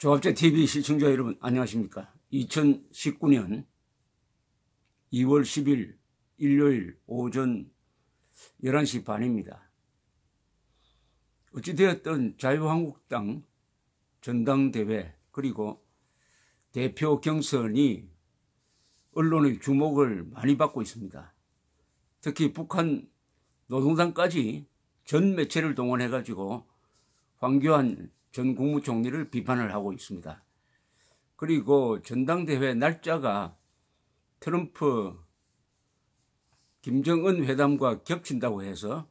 조합제 TV 시청자 여러분 안녕하십니까 2019년 2월 10일 일요일 오전 11시 반입니다 어찌되었든 자유한국당 전당대회 그리고 대표 경선이 언론의 주목을 많이 받고 있습니다. 특히 북한 노동당까지 전 매체를 동원해가지고 황교안 전 국무총리를 비판을 하고 있습니다. 그리고 전당대회 날짜가 트럼프 김정은 회담과 겹친다고 해서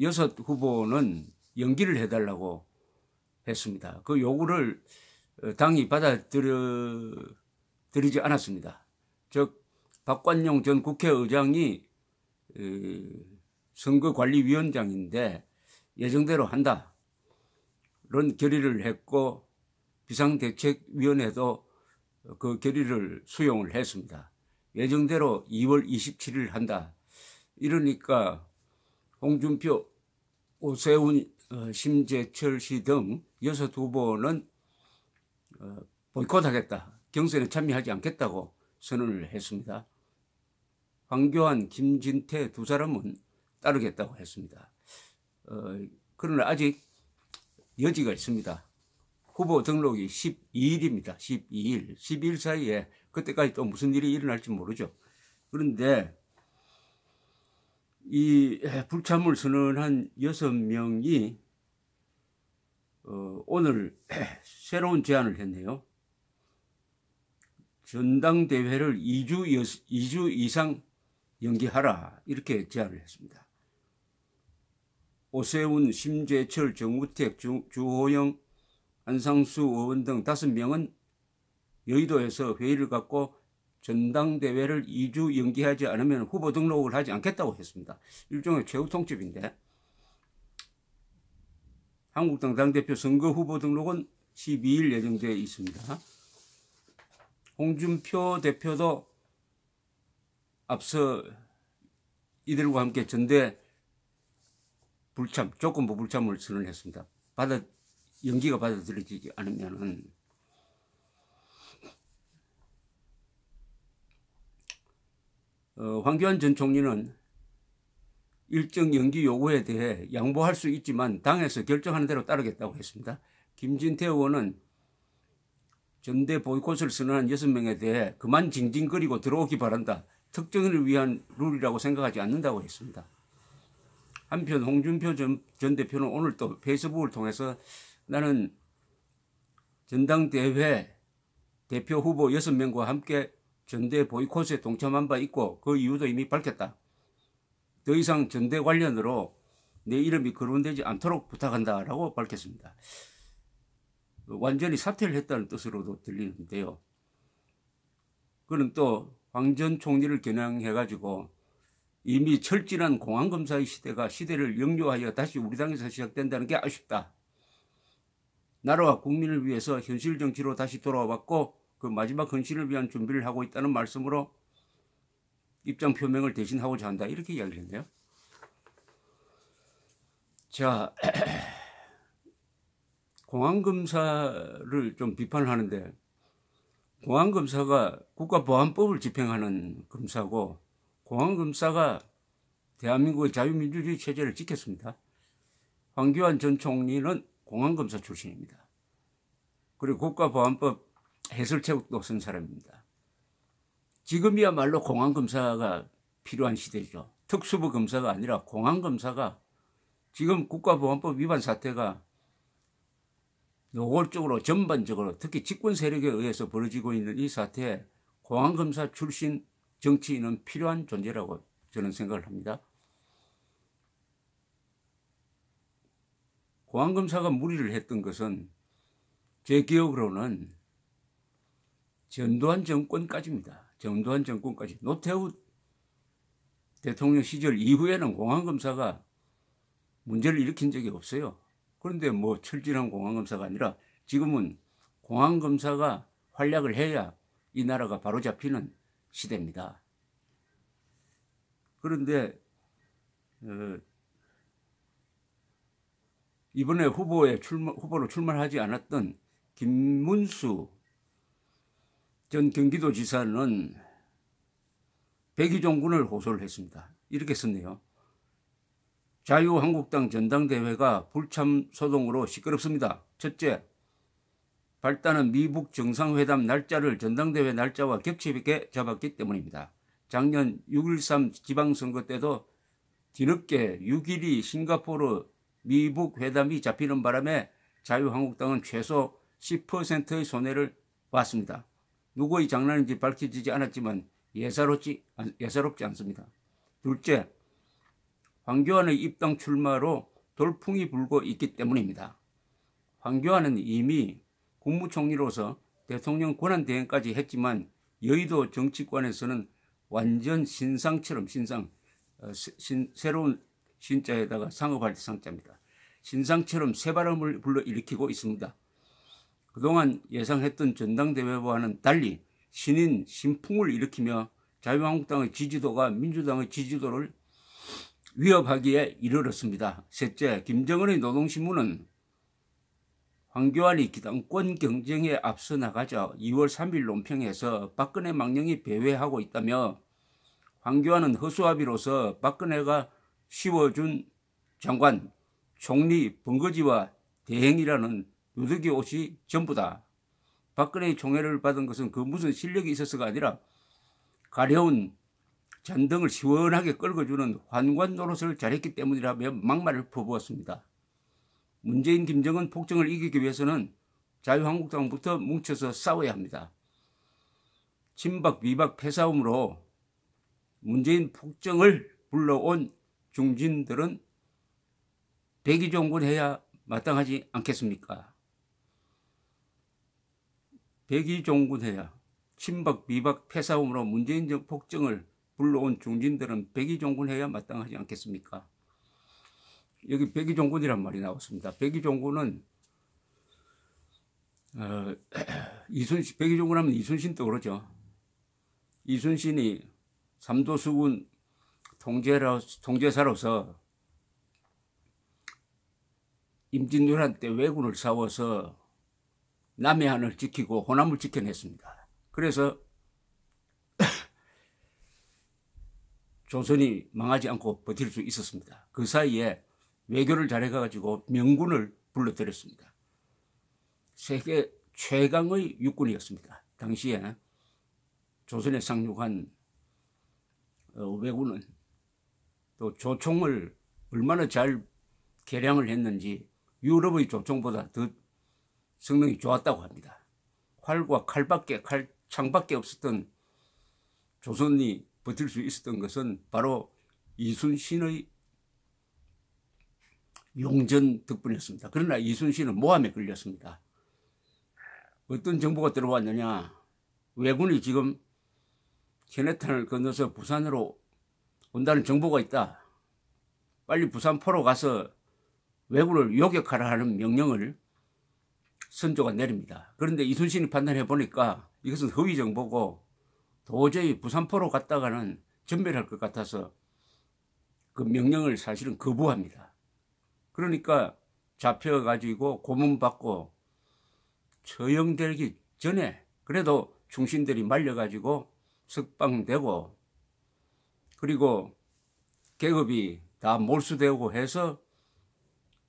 여섯 후보는 연기를 해달라고 했습니다. 그 요구를 어, 당이 받아들이지 않았습니다. 즉 박관용 전 국회의장이 어, 선거관리위원장인데 예정대로 한다. 이런 결의를 했고 비상대책위원회도 그 결의를 수용을 했습니다. 예정대로 2월 27일 한다. 이러니까 홍준표, 오세훈, 어, 심재철 씨 등 여섯 후보는 어, 보이콧하겠다. 경선에 참여하지 않겠다고 선언을 했습니다. 황교안, 김진태 두 사람은 따르겠다고 했습니다. 어, 그러나 아직 여지가 있습니다. 후보 등록이 12일입니다. 12일. 12일 사이에 그때까지 또 무슨 일이 일어날지 모르죠. 그런데 이 불참을 선언한 6명이 어, 오늘 새로운 제안을 했네요. 전당대회를 2주, 2주 이상 연기하라 이렇게 제안을 했습니다. 오세훈, 심재철, 정우택, 주, 주호영, 안상수 의원 등 다섯 명은 여의도에서 회의를 갖고 전당대회를 2주 연기하지 않으면 후보 등록을 하지 않겠다고 했습니다. 일종의 최후 통집인데 한국당 당대표 선거 후보 등록은 12일 예정되어 있습니다. 홍준표 대표도 앞서 이들과 함께 전대 불참, 조건부 불참을 선언했습니다. 받아, 연기가 받아들여지지 않으면은 어, 황교안 전 총리는 일정 연기 요구에 대해 양보할 수 있지만 당에서 결정하는 대로 따르겠다고 했습니다. 김진태 의원은 전대 보이콧을 선언한 6명에 대해 그만 징징거리고 들어오기 바란다. 특정인을 위한 룰이라고 생각하지 않는다고 했습니다. 한편 홍준표 전, 전 대표는 오늘 또 페이스북을 통해서 나는 전당대회 대표 후보 6명과 함께 전대 보이콧에 동참한 바 있고 그 이유도 이미 밝혔다. 더 이상 전대 관련으로 내 이름이 거론되지 않도록 부탁한다라고 밝혔습니다. 완전히 사퇴를 했다는 뜻으로도 들리는데요. 그는 또 황 전 총리를 겨냥해가지고 이미 철진한 공안검사의 시대가 시대를 역류하여 다시 우리 당에서 시작된다는 게 아쉽다. 나라와 국민을 위해서 현실 정치로 다시 돌아와 봤고 그 마지막 헌신을 위한 준비를 하고 있다는 말씀으로 입장 표명을 대신하고자 한다. 이렇게 이야기를 했네요. 자, 공안검사를 좀 비판하는데 공안검사가 국가보안법을 집행하는 검사고 공안검사가 대한민국의 자유민주주의 체제를 지켰습니다. 황교안 전 총리는 공안검사 출신입니다. 그리고 국가보안법 해설책도 쓴 사람입니다. 지금이야말로 공안검사가 필요한 시대죠. 특수부 검사가 아니라 공안검사가 지금 국가보안법 위반 사태가 노골적으로 전반적으로 특히 집권 세력에 의해서 벌어지고 있는 이 사태에 공안검사 출신 정치인은 필요한 존재라고 저는 생각을 합니다. 공안검사가 무리를 했던 것은 제 기억으로는 전두환 정권까지입니다. 전두환 정권까지. 노태우 대통령 시절 이후에는 공안검사가 문제를 일으킨 적이 없어요. 그런데 뭐 철진한 공안검사가 아니라 지금은 공안검사가 활약을 해야 이 나라가 바로잡히는 시대입니다. 그런데 어, 이번에 후보에 출마, 후보로 출마하지 않았던 김문수 전 경기도지사는 백의종군을 호소를 했습니다. 이렇게 썼네요. 자유한국당 전당대회가 불참 소동으로 시끄럽습니다. 첫째, 발단은 미북 정상회담 날짜를 전당대회 날짜와 겹치게 잡았기 때문입니다. 작년 6.13 지방선거 때도 뒤늦게 6일이 싱가포르 미북 회담이 잡히는 바람에 자유한국당은 최소 10%의 손해를 봤습니다. 누구의 장난인지 밝혀지지 않았지만 예사롭지, 예사롭지 않습니다. 둘째, 황교안의 입당 출마로 돌풍이 불고 있기 때문입니다. 황교안은 이미 국무총리로서 대통령 권한대행까지 했지만 여의도 정치권에서는 완전 신상처럼 신상, 어, 신, 새로운 신자에다가 상업할 상자입니다. 신상처럼 새바람을 불러일으키고 있습니다. 그동안 예상했던 전당대회와는 달리 신인 신풍을 일으키며 자유한국당의 지지도가 민주당의 지지도를 위협하기에 이르렀습니다. 셋째, 김정은의 노동신문은 황교안이 기득권 경쟁에 앞서 나가자 2월 3일 논평에서 박근혜 망령이 배회하고 있다며 황교안은 허수아비로서 박근혜가 씌워준 장관, 총리, 번거지와 대행이라는 누드기 옷이 전부다. 박근혜의 총애를 받은 것은 그 무슨 실력이 있어서가 아니라 가려운 잔등을 시원하게 끌어주는 환관 노릇을 잘했기 때문이라며 막말을 퍼부었습니다. 문재인 김정은 폭정을 이기기 위해서는 자유한국당부터 뭉쳐서 싸워야 합니다. 친박 미박 패싸움으로 문재인 폭정을 불러온 중진들은 백의종군해야 마땅하지 않겠습니까? 백의종군해야 친박 미박 패싸움으로 문재인 폭정을 불러온 중진들은 백의종군해야 마땅하지 않겠습니까? 여기 백의종군이란 말이 나왔습니다. 백의종군은 어, 이순신 백의종군 하면 이순신 떠오르죠. 이순신이 삼도수군 통제라, 통제사로서 임진왜란 때 왜군을 싸워서 남해안을 지키고 호남을 지켜냈습니다. 그래서 조선이 망하지 않고 버틸 수 있었습니다. 그 사이에 외교를 잘해가지고 명군을 불러들였습니다. 세계 최강의 육군이었습니다. 당시에 조선에 상륙한 왜군은 어, 또 조총을 얼마나 잘 개량을 했는지 유럽의 조총보다 더 성능이 좋았다고 합니다. 활과 칼밖에 칼 창밖에 없었던 조선이 버틸 수 있었던 것은 바로 이순신의 용전 덕분이었습니다. 그러나 이순신은 모함에 걸렸습니다. 어떤 정보가 들어왔느냐. 왜군이 지금 제네탄을 건너서 부산으로 온다는 정보가 있다. 빨리 부산 포로 가서 왜군을 요격하라 하는 명령을 선조가 내립니다. 그런데 이순신이 판단해 보니까 이것은 허위 정보고 도저히 부산포로 갔다가는 전멸할 것 같아서 그 명령을 사실은 거부합니다. 그러니까 잡혀가지고 고문받고 처형되기 전에 그래도 중신들이 말려가지고 석방되고 그리고 계급이 다 몰수되고 해서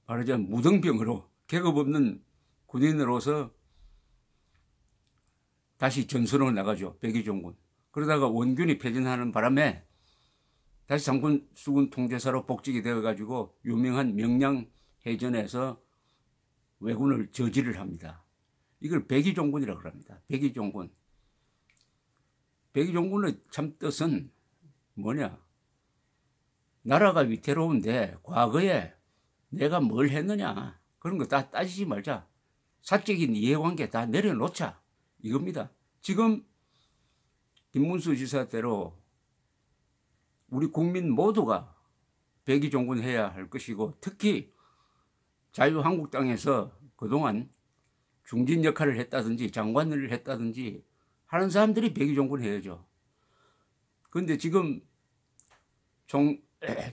말하자면 무등병으로 계급 없는 군인으로서 다시 전선으로 나가죠. 백의종군. 그러다가 원균이 패진하는 바람에 다시 장군 수군 통제사로 복직이 되어가지고 유명한 명량 해전에서 왜군을 저지를 합니다. 이걸 백의종군이라고 합니다. 백의종군. 백의종군의 참뜻은 뭐냐? 나라가 위태로운데 과거에 내가 뭘 했느냐 그런 거 다 따지지 말자. 사적인 이해관계 다 내려놓자 이겁니다. 지금 김문수 지사 대로 우리 국민 모두가 백의종군해야 할 것이고 특히 자유한국당에서 그동안 중진 역할을 했다든지 장관을 했다든지 하는 사람들이 백의종군해야죠. 그런데 지금 종,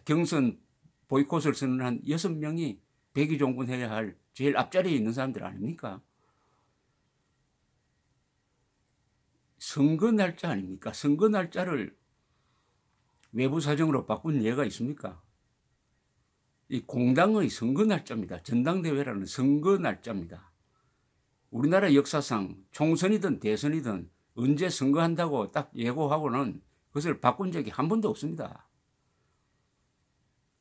경선 보이콧을 선언한 6명이 백의종군해야 할 제일 앞자리에 있는 사람들 아닙니까? 선거 날짜 아닙니까? 선거 날짜를 내부 사정으로 바꾼 예가 있습니까? 이 공당의 선거 날짜입니다. 전당대회라는 선거 날짜입니다. 우리나라 역사상 총선이든 대선이든 언제 선거한다고 딱 예고하고는 그것을 바꾼 적이 한 번도 없습니다.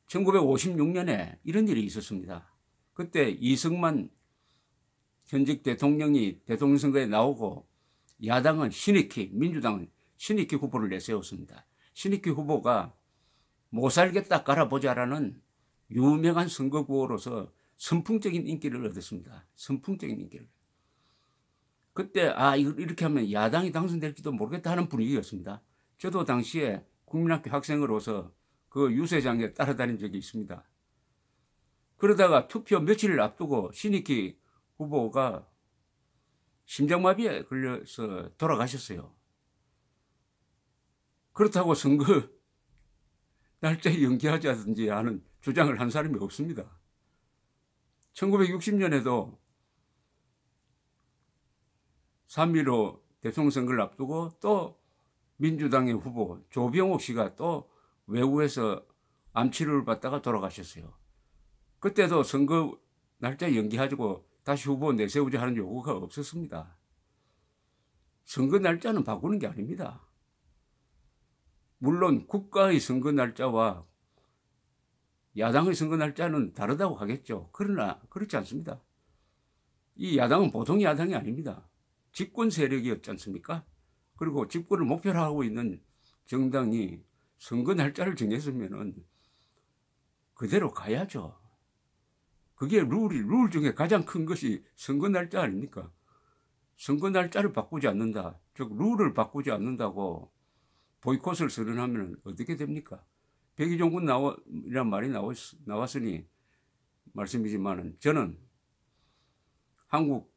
1956년에 이런 일이 있었습니다. 그때 이승만 현직 대통령이 대통령 선거에 나오고 야당은 신익희, 민주당은 신익희 후보를 내세웠습니다. 신익기 후보가 못 살겠다 깔아보자라는 유명한 선거 구호로서 선풍적인 인기를 얻었습니다. 선풍적인 인기를. 그때 아 이렇게 하면 야당이 당선될지도 모르겠다 하는 분위기였습니다. 저도 당시에 국민학교 학생으로서 그 유세장에 따라다닌 적이 있습니다. 그러다가 투표 며칠을 앞두고 신익기 후보가 심장마비에 걸려서 돌아가셨어요. 그렇다고 선거 날짜에 연기하자든지 하는 주장을 한 사람이 없습니다. 1960년에도 3.15 대통령 선거를 앞두고 또 민주당의 후보 조병옥 씨가 또 외국에서 암치료를 받다가 돌아가셨어요. 그때도 선거 날짜 연기하자고 다시 후보 내세우자 하는 요구가 없었습니다. 선거 날짜는 바꾸는 게 아닙니다. 물론 국가의 선거 날짜와 야당의 선거 날짜는 다르다고 하겠죠. 그러나 그렇지 않습니다. 이 야당은 보통 야당이 아닙니다. 집권 세력이었지 않습니까? 그리고 집권을 목표로 하고 있는 정당이 선거 날짜를 정했으면은 그대로 가야죠. 그게 룰이, 룰 중에 가장 큰 것이 선거 날짜 아닙니까? 선거 날짜를 바꾸지 않는다. 즉, 룰을 바꾸지 않는다고 보이콧을 선언하면 어떻게 됩니까? 백의종군 나와란 말이 나왔, 나왔으니 말씀이지만은 저는 한국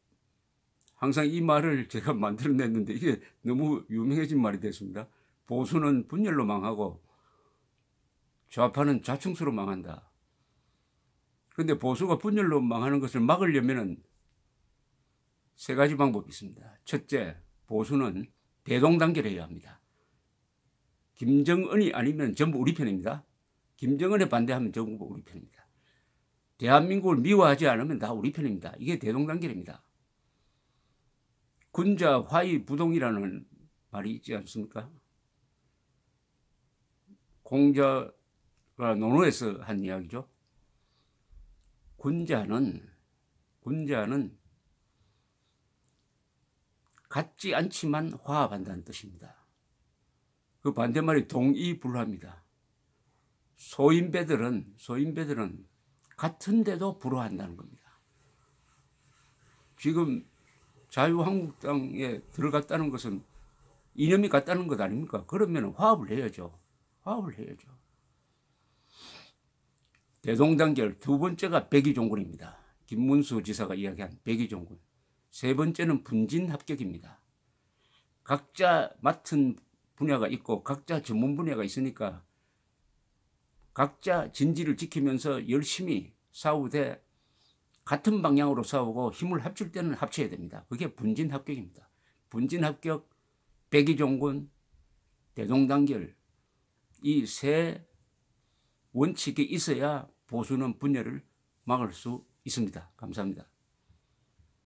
항상 이 말을 제가 만들어냈는데 이게 너무 유명해진 말이 됐습니다. 보수는 분열로 망하고 좌파는 자충수로 망한다. 그런데 보수가 분열로 망하는 것을 막으려면 세 가지 방법이 있습니다. 첫째, 보수는 대동단결해야 합니다. 김정은이 아니면 전부 우리 편입니다. 김정은에 반대하면 전부 우리 편입니다. 대한민국을 미워하지 않으면 다 우리 편입니다. 이게 대동단결입니다. 군자 화이 부동이라는 말이 있지 않습니까? 공자가 논어에서 한 이야기죠. 군자는 군자는 같지 않지만 화합한다는 뜻입니다. 그 반대말이 동의불합니다. 소인배들은 소인배들은 같은데도 불화한다는 겁니다. 지금 자유한국당에 들어갔다는 것은 이념이 같다는 것 아닙니까? 그러면 화합을 해야죠. 화합을 해야죠. 대동단결 두 번째가 백의종군입니다. 김문수 지사가 이야기한 백의종군. 세 번째는 분진 합격입니다. 각자 맡은 분야가 있고 각자 전문 분야가 있으니까 각자 진지를 지키면서 열심히 싸우되 같은 방향으로 싸우고 힘을 합칠 때는 합쳐야 됩니다. 그게 분진 합격입니다. 분진 합격, 백의종군, 대동단결 이 세 원칙이 있어야 보수는 분열을 막을 수 있습니다. 감사합니다.